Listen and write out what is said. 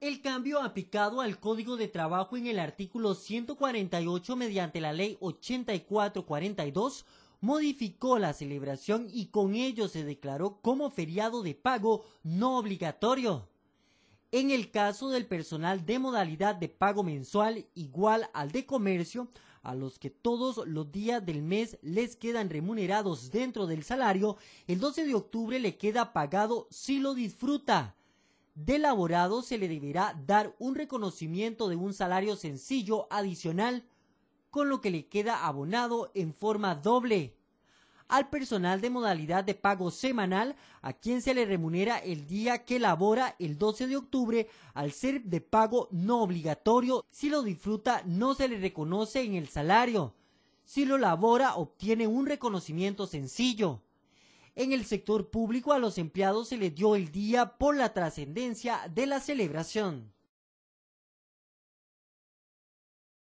El cambio aplicado al Código de Trabajo en el artículo 148 mediante la Ley 8442 modificó la celebración y con ello se declaró como feriado de pago no obligatorio. En el caso del personal de modalidad de pago mensual igual al de comercio, a los que todos los días del mes les quedan remunerados dentro del salario, el 12 de octubre le queda pagado si lo disfruta de laborado se le deberá dar un reconocimiento de un salario sencillo adicional, con lo que le queda abonado en forma doble al personal de modalidad de pago semanal, a quien se le remunera el día que labora el 12 de octubre, al ser de pago no obligatorio, si lo disfruta no se le reconoce en el salario, si lo labora obtiene un reconocimiento sencillo. En el sector público a los empleados se les dio el día por la trascendencia de la celebración.